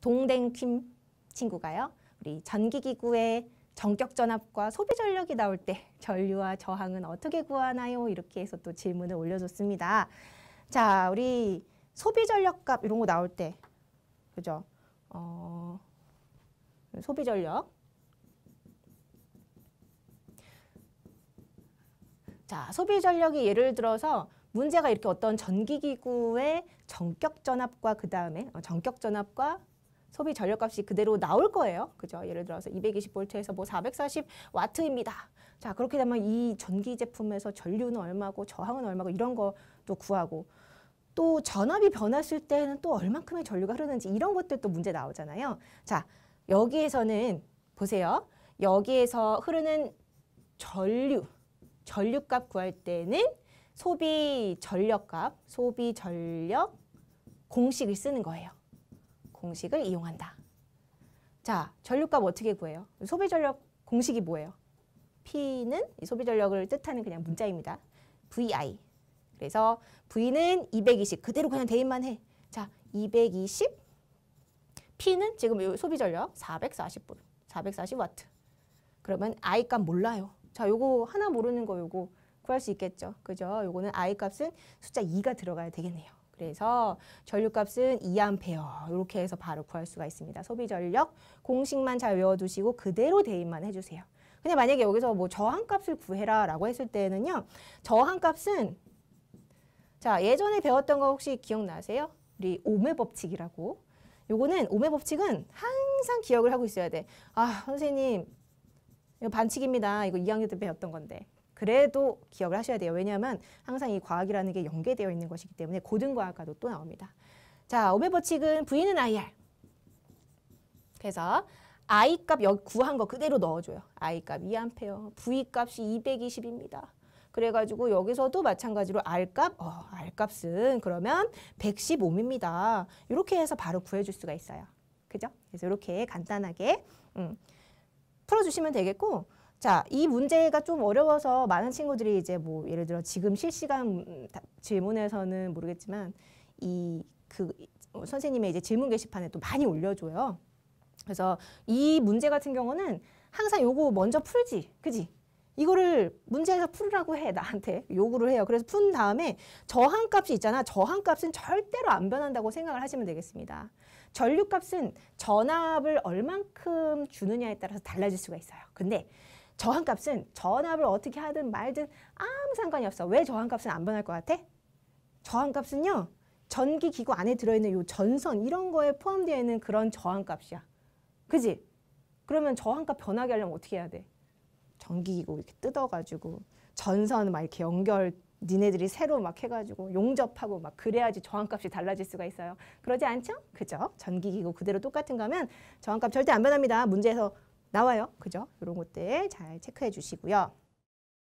동댕킴 친구가요. 우리 전기기구의 전격 전압과 소비 전력이 나올 때 전류와 저항은 어떻게 구하나요? 이렇게 해서 또 질문을 올려줬습니다. 자, 우리 소비 전력값 이런 거 나올 때, 그죠? 어, 소비 전력. 자, 소비 전력이 예를 들어서 문제가 이렇게 어떤 전기기구의 전격 전압과 그 다음에 어, 전격 전압과 소비 전력값이 그대로 나올 거예요. 그죠? 예를 들어서 2 2 0볼에서뭐4 4 0와입니다 자, 그렇게 되면 이 전기 제품에서 전류는 얼마고 저항은 얼마고 이런 것도 구하고 또 전압이 변했을 때는 또 얼만큼의 전류가 흐르는지 이런 것들도 문제 나오잖아요. 자, 여기에서는 보세요. 여기에서 흐르는 전류, 전류값 구할 때는 소비 전력값, 소비 전력 공식을 쓰는 거예요. 공식을 이용한다. 자, 전류값 어떻게 구해요? 소비 전력 공식이 뭐예요? P는 소비 전력을 뜻하는 그냥 문자입니다. VI. 그래서 V는 220 그대로 그냥 대입만 해. 자, 220 P는 지금 소비 전력 440불, 440와트. 그러면 I 값 몰라요. 자, 요거 하나 모르는 거 요거 구할 수 있겠죠. 그죠? 요거는 I 값은 숫자 2가 들어가야 되겠네요. 그래서 전류값은 2A 이렇게 해서 바로 구할 수가 있습니다. 소비 전력 공식만 잘 외워두시고 그대로 대입만 해주세요. 근데 만약에 여기서 뭐 저항값을 구해라 라고 했을 때는요. 저항값은 자 예전에 배웠던 거 혹시 기억나세요? 우리 오메 법칙이라고 요거는 오메 법칙은 항상 기억을 하고 있어야 돼. 아 선생님 이거 반칙입니다. 이거 2학년 때 배웠던 건데 그래도 기억을 하셔야 돼요. 왜냐하면 항상 이 과학이라는 게 연계되어 있는 것이기 때문에 고등과학과도 또 나옵니다. 자, 오메버 측은 V는 IR. 그래서 I 값 여기 구한 거 그대로 넣어줘요. I 값 2A, V 값이 220입니다. 그래가지고 여기서도 마찬가지로 R값, 어, R값은 그러면 115입니다. 이렇게 해서 바로 구해줄 수가 있어요. 그죠? 그래서 이렇게 간단하게 음, 풀어주시면 되겠고 자, 이 문제가 좀 어려워서 많은 친구들이 이제 뭐 예를 들어 지금 실시간 음, 질문에서는 모르겠지만 이그 어, 선생님의 이제 질문 게시판에 또 많이 올려줘요. 그래서 이 문제 같은 경우는 항상 요거 먼저 풀지, 그지? 이거를 문제에서 풀으라고 해 나한테 요구를 해요. 그래서 푼 다음에 저항값이 있잖아. 저항값은 절대로 안 변한다고 생각을 하시면 되겠습니다. 전류값은 전압을 얼만큼 주느냐에 따라서 달라질 수가 있어요. 근데 저항값은 전압을 어떻게 하든 말든 아무 상관이 없어. 왜 저항값은 안 변할 것 같아? 저항값은요. 전기기구 안에 들어있는 요 전선 이런 거에 포함되어 있는 그런 저항값이야. 그지? 그러면 저항값 변하게 하려면 어떻게 해야 돼? 전기기구 이렇게 뜯어가지고 전선 막 이렇게 연결 니네들이 새로 막 해가지고 용접하고 막 그래야지 저항값이 달라질 수가 있어요. 그러지 않죠? 그죠? 전기기구 그대로 똑같은 거면 저항값 절대 안 변합니다. 문제에서 나와요. 그죠? 이런 것들 잘 체크해 주시고요.